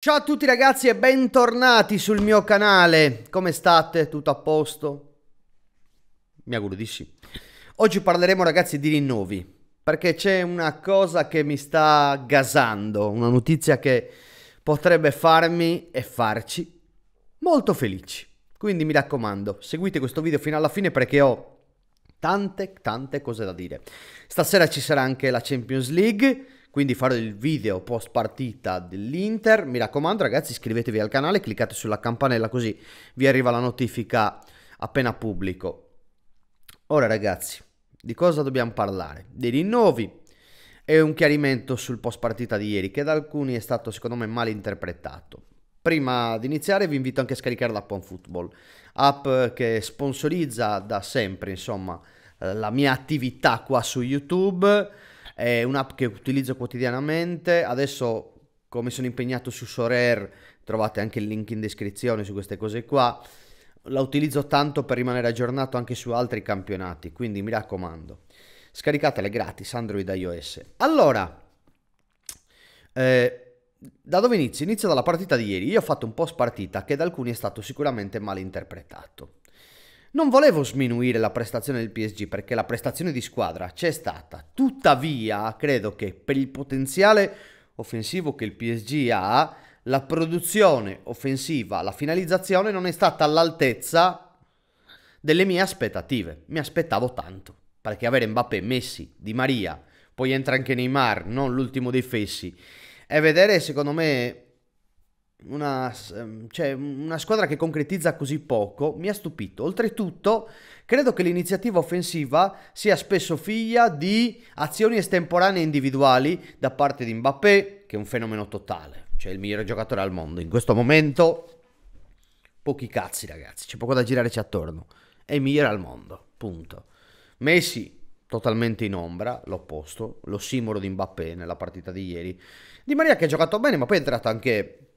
Ciao a tutti ragazzi e bentornati sul mio canale. Come state? Tutto a posto? Mi auguro di sì. Oggi parleremo ragazzi di rinnovi, perché c'è una cosa che mi sta gasando, una notizia che potrebbe farmi e farci molto felici. Quindi mi raccomando, seguite questo video fino alla fine perché ho tante tante cose da dire. Stasera ci sarà anche la Champions League quindi farò il video post partita dell'Inter. Mi raccomando ragazzi iscrivetevi al canale, cliccate sulla campanella così vi arriva la notifica appena pubblico. Ora ragazzi, di cosa dobbiamo parlare? Dei rinnovi e un chiarimento sul post partita di ieri che da alcuni è stato secondo me mal interpretato. Prima di iniziare vi invito anche a scaricare l'app OnFootball, app che sponsorizza da sempre insomma eh, la mia attività qua su YouTube è un'app che utilizzo quotidianamente, adesso come sono impegnato su Sorer, trovate anche il link in descrizione su queste cose qua, la utilizzo tanto per rimanere aggiornato anche su altri campionati, quindi mi raccomando, scaricatele gratis Android iOS. Allora, eh, da dove inizio? Inizio dalla partita di ieri. Io ho fatto un post partita che da alcuni è stato sicuramente mal interpretato. Non volevo sminuire la prestazione del PSG perché la prestazione di squadra c'è stata, tuttavia credo che per il potenziale offensivo che il PSG ha, la produzione offensiva, la finalizzazione non è stata all'altezza delle mie aspettative. Mi aspettavo tanto, perché avere Mbappé, Messi, Di Maria, poi entra anche Neymar, non l'ultimo dei fessi, e vedere secondo me una, ehm, cioè, una squadra che concretizza così poco mi ha stupito. Oltretutto, credo che l'iniziativa offensiva sia spesso figlia di azioni estemporanee individuali da parte di Mbappé, che è un fenomeno totale, cioè il migliore giocatore al mondo. In questo momento, pochi cazzi, ragazzi, c'è poco da girarci attorno. È il migliore al mondo, punto. Messi, totalmente in ombra, l'opposto, lo simbolo di Mbappé nella partita di ieri. Di Maria che ha giocato bene, ma poi è entrato anche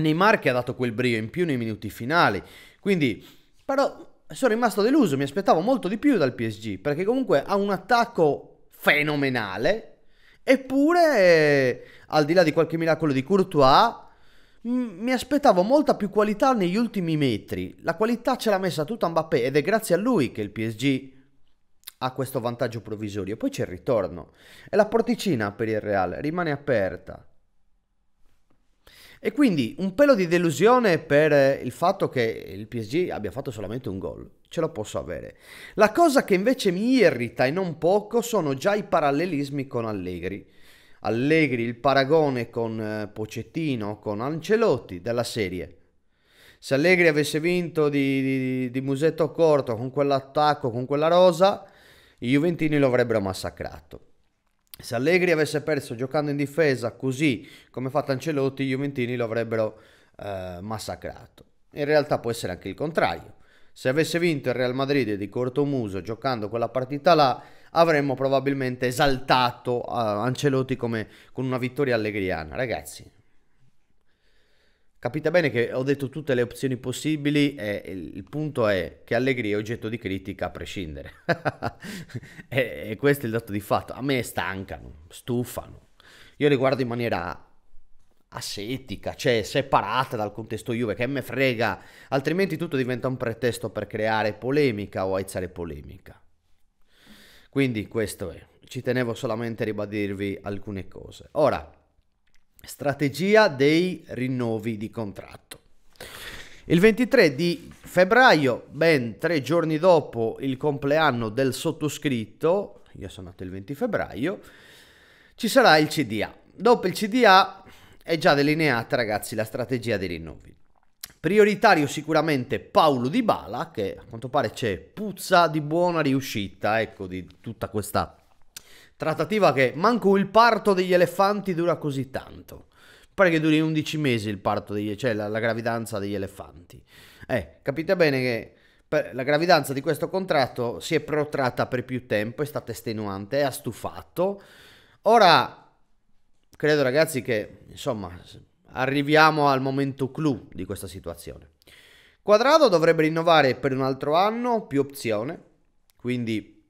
Neymar che ha dato quel brio in più nei minuti finali. Quindi, però sono rimasto deluso, mi aspettavo molto di più dal PSG, perché comunque ha un attacco fenomenale, eppure al di là di qualche miracolo di Courtois, mi aspettavo molta più qualità negli ultimi metri. La qualità ce l'ha messa tutta Mbappé ed è grazie a lui che il PSG ha questo vantaggio provvisorio. Poi c'è il ritorno e la porticina per il Real rimane aperta. E quindi un pelo di delusione per eh, il fatto che il PSG abbia fatto solamente un gol. Ce lo posso avere. La cosa che invece mi irrita e non poco sono già i parallelismi con Allegri. Allegri, il paragone con eh, Pocettino, con Ancelotti della serie. Se Allegri avesse vinto di, di, di musetto corto con quell'attacco, con quella rosa, i Juventini lo avrebbero massacrato. Se Allegri avesse perso giocando in difesa così come ha fatto Ancelotti, i Juventini lo avrebbero eh, massacrato. In realtà può essere anche il contrario. Se avesse vinto il Real Madrid di corto muso giocando quella partita là, avremmo probabilmente esaltato eh, Ancelotti come, con una vittoria allegriana. Ragazzi, Capita bene che ho detto tutte le opzioni possibili e il punto è che Allegri è oggetto di critica a prescindere. e, questo è il dato di fatto. A me stancano, stufano. Io li guardo in maniera asettica, cioè separata dal contesto Juve, che me frega, altrimenti tutto diventa un pretesto per creare polemica o aizzare polemica. Quindi questo è. Ci tenevo solamente a ribadirvi alcune cose. Ora, strategia dei rinnovi di contratto. Il 23 di febbraio, ben tre giorni dopo il compleanno del sottoscritto, io sono nato il 20 febbraio, ci sarà il CDA. Dopo il CDA è già delineata, ragazzi, la strategia dei rinnovi. Prioritario sicuramente Paolo Di Bala, che a quanto pare c'è puzza di buona riuscita, ecco, di tutta questa Trattativa che manco il parto degli elefanti dura così tanto. Pare che duri 11 mesi il parto degli, cioè la, la gravidanza degli elefanti. Eh, capite bene che la gravidanza di questo contratto si è protratta per più tempo, è stata estenuante, è stufato. Ora, credo ragazzi che, insomma, arriviamo al momento clou di questa situazione. Quadrado dovrebbe rinnovare per un altro anno più opzione, quindi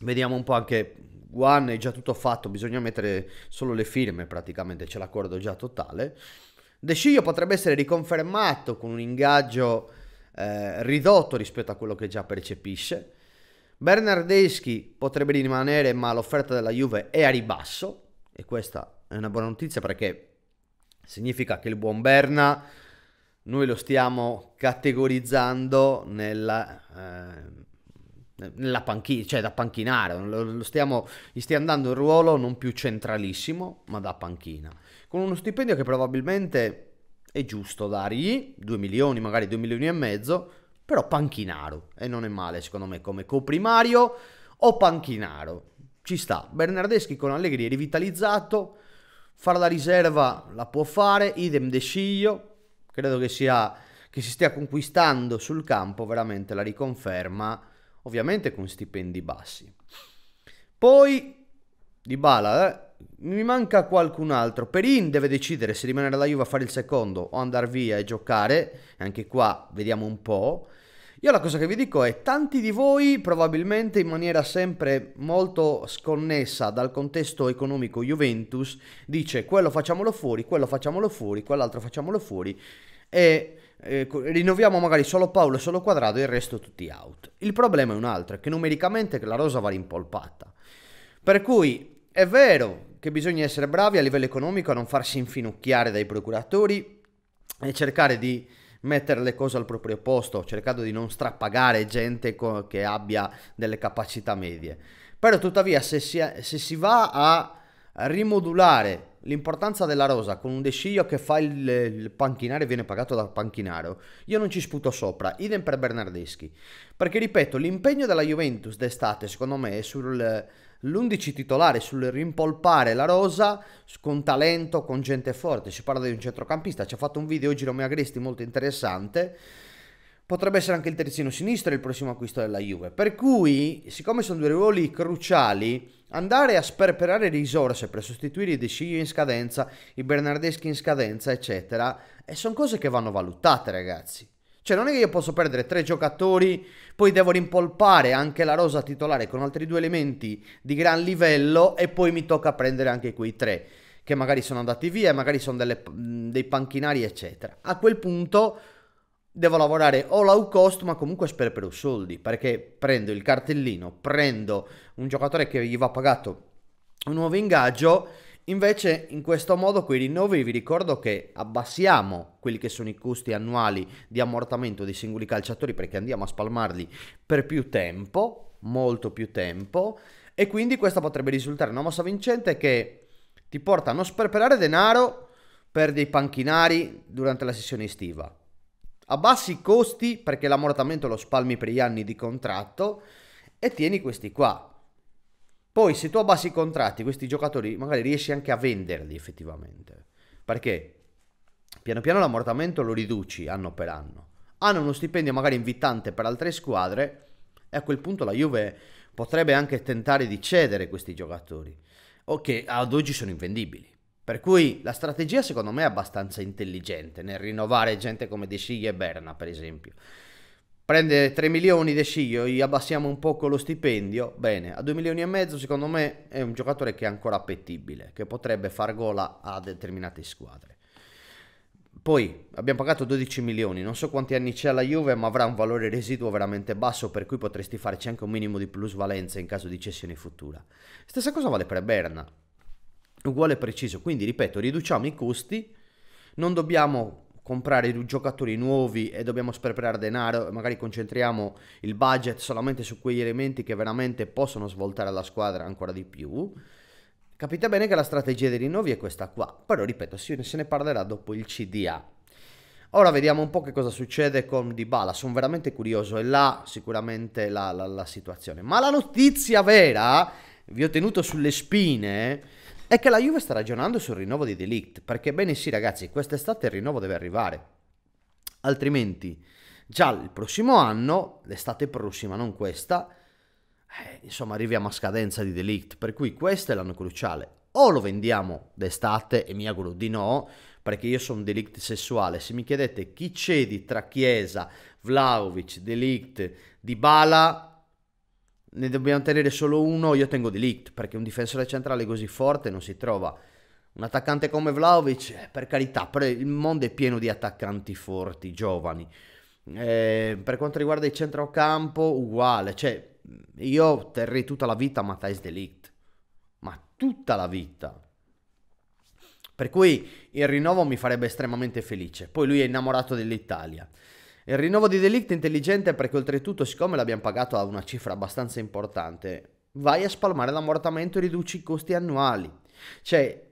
vediamo un po' anche One è già tutto fatto, bisogna mettere solo le firme praticamente, c'è l'accordo già totale. The Sciglio potrebbe essere riconfermato con un ingaggio eh, ridotto rispetto a quello che già percepisce. Bernardeschi potrebbe rimanere, ma l'offerta della Juve è a ribasso e questa è una buona notizia perché significa che il buon Berna noi lo stiamo categorizzando nella... Eh, nella panchina, cioè da panchinare, lo, stiamo, gli stiamo dando un ruolo non più centralissimo, ma da panchina, con uno stipendio che probabilmente è giusto dargli, 2 milioni, magari 2 milioni e mezzo, però panchinaro, e non è male secondo me come coprimario o panchinaro, ci sta, Bernardeschi con Allegri è rivitalizzato, fare la riserva la può fare, idem De Sciglio, credo che sia che si stia conquistando sul campo veramente la riconferma ovviamente con stipendi bassi. Poi Di Bala, eh? mi manca qualcun altro. Perin deve decidere se rimanere alla Juve a fare il secondo o andare via e giocare, anche qua vediamo un po'. Io la cosa che vi dico è tanti di voi probabilmente in maniera sempre molto sconnessa dal contesto economico Juventus dice quello facciamolo fuori, quello facciamolo fuori, quell'altro facciamolo fuori e eh, rinnoviamo magari solo Paolo e solo Quadrado e il resto tutti out. Il problema è un altro, è che numericamente la rosa va rimpolpata. Per cui è vero che bisogna essere bravi a livello economico a non farsi infinucchiare dai procuratori e cercare di mettere le cose al proprio posto, cercando di non strappagare gente co- che abbia delle capacità medie. Però tuttavia se si, se si va a rimodulare l'importanza della rosa con un Desciglio che fa il, il panchinare viene pagato dal panchinaro, io non ci sputo sopra, idem per Bernardeschi. Perché ripeto, l'impegno della Juventus d'estate secondo me è sull'11 titolare, sul rimpolpare la rosa con talento, con gente forte. Si parla di un centrocampista, ci ha fatto un video oggi Romeo Agresti molto interessante potrebbe essere anche il terzino sinistro il prossimo acquisto della Juve. Per cui, siccome sono due ruoli cruciali, andare a sperperare risorse per sostituire i Sciglio in scadenza, i Bernardeschi in scadenza, eccetera, eh, sono cose che vanno valutate, ragazzi. Cioè, non è che io posso perdere tre giocatori, poi devo rimpolpare anche la rosa titolare con altri due elementi di gran livello e poi mi tocca prendere anche quei tre che magari sono andati via, magari sono delle, dei panchinari, eccetera. A quel punto devo lavorare o low cost ma comunque sperpero soldi perché prendo il cartellino, prendo un giocatore che gli va pagato un nuovo ingaggio Invece in questo modo con rinnovi vi ricordo che abbassiamo quelli che sono i costi annuali di ammortamento dei singoli calciatori perché andiamo a spalmarli per più tempo, molto più tempo e quindi questa potrebbe risultare una mossa vincente che ti porta a non sperperare denaro per dei panchinari durante la sessione estiva abbassi i costi perché l'ammortamento lo spalmi per gli anni di contratto e tieni questi qua. Poi se tu abbassi i contratti, questi giocatori magari riesci anche a venderli effettivamente, perché piano piano l'ammortamento lo riduci anno per anno. Hanno uno stipendio magari invitante per altre squadre e a quel punto la Juve potrebbe anche tentare di cedere questi giocatori, o che ad oggi sono invendibili. Per cui la strategia secondo me è abbastanza intelligente nel rinnovare gente come De Sciglio e Berna, per esempio. Prende 3 milioni De Sciglio, gli abbassiamo un poco lo stipendio, bene, a 2 milioni e mezzo secondo me è un giocatore che è ancora appetibile, che potrebbe far gola a determinate squadre. Poi abbiamo pagato 12 milioni, non so quanti anni c'è alla Juve, ma avrà un valore residuo veramente basso, per cui potresti farci anche un minimo di plusvalenza in caso di cessione futura. Stessa cosa vale per Berna uguale preciso. Quindi, ripeto, riduciamo i costi, non dobbiamo comprare giocatori nuovi e dobbiamo sperperare denaro, magari concentriamo il budget solamente su quegli elementi che veramente possono svoltare la squadra ancora di più. Capite bene che la strategia dei rinnovi è questa qua, però ripeto, se ne parlerà dopo il CDA. Ora vediamo un po' che cosa succede con Dybala, sono veramente curioso, è là sicuramente la, la, la situazione. Ma la notizia vera, vi ho tenuto sulle spine, è che la Juve sta ragionando sul rinnovo di Delict, perché bene sì ragazzi, quest'estate il rinnovo deve arrivare, altrimenti già il prossimo anno, l'estate prossima, non questa, eh, insomma arriviamo a scadenza di Delict, per cui questo è l'anno cruciale. O lo vendiamo d'estate, e mi auguro di no, perché io sono un delict sessuale. Se mi chiedete chi cedi tra Chiesa, Vlaovic, Delict, Dybala, ne dobbiamo tenere solo uno, io tengo Delict, perché un difensore centrale così forte non si trova. Un attaccante come Vlaovic, eh, per carità, però il mondo è pieno di attaccanti forti, giovani. Eh, per quanto riguarda il centrocampo, uguale. Cioè, io terrei tutta la vita Matthijs Delict. Ma tutta la vita. Per cui il rinnovo mi farebbe estremamente felice. Poi lui è innamorato dell'Italia. Il rinnovo di Delict è intelligente perché oltretutto siccome l'abbiamo pagato a una cifra abbastanza importante, vai a spalmare l'ammortamento e riduci i costi annuali. Cioè,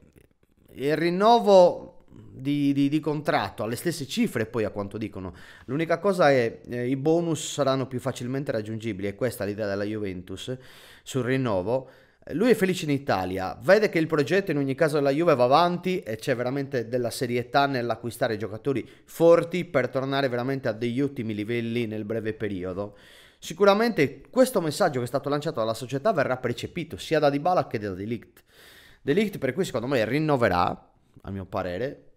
il rinnovo di, di, di contratto alle stesse cifre poi a quanto dicono. L'unica cosa è eh, i bonus saranno più facilmente raggiungibili, è questa l'idea della Juventus sul rinnovo lui è felice in Italia, vede che il progetto in ogni caso della Juve va avanti e c'è veramente della serietà nell'acquistare giocatori forti per tornare veramente a degli ottimi livelli nel breve periodo. Sicuramente questo messaggio che è stato lanciato dalla società verrà percepito sia da Dybala che da Delict. Delict per cui secondo me rinnoverà, a mio parere.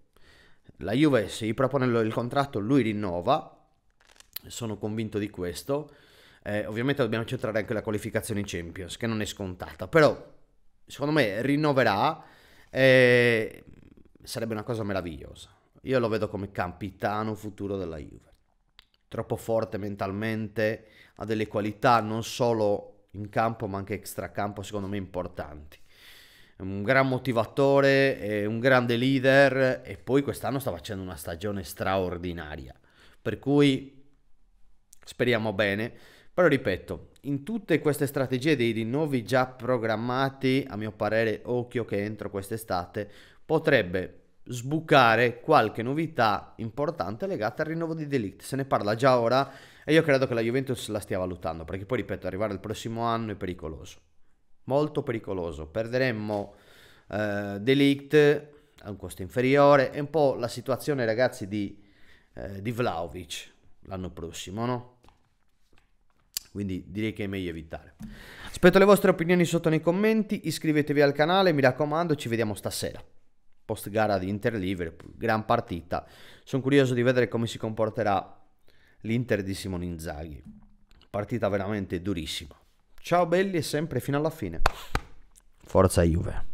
La Juve se gli propone il contratto lui rinnova, sono convinto di questo. Eh, ovviamente dobbiamo centrare anche la qualificazione in Champions, che non è scontata, però secondo me rinnoverà e eh, sarebbe una cosa meravigliosa. Io lo vedo come capitano futuro della Juve. Troppo forte mentalmente, ha delle qualità non solo in campo ma anche extracampo secondo me importanti un gran motivatore, un grande leader e poi quest'anno sta facendo una stagione straordinaria. Per cui speriamo bene. Però ripeto, in tutte queste strategie dei rinnovi già programmati, a mio parere, occhio che entro quest'estate, potrebbe sbucare qualche novità importante legata al rinnovo di Delict. Se ne parla già ora e io credo che la Juventus la stia valutando, perché poi, ripeto, arrivare al prossimo anno è pericoloso. Molto pericoloso. Perderemmo eh, Delict a un costo inferiore. È un po' la situazione, ragazzi, di, eh, di Vlaovic l'anno prossimo, no? quindi direi che è meglio evitare. Aspetto le vostre opinioni sotto nei commenti, iscrivetevi al canale, mi raccomando, ci vediamo stasera. Post gara di Inter Liverpool, gran partita. Sono curioso di vedere come si comporterà l'Inter di Simone Inzaghi. Partita veramente durissima. Ciao belli e sempre fino alla fine. Forza Juve.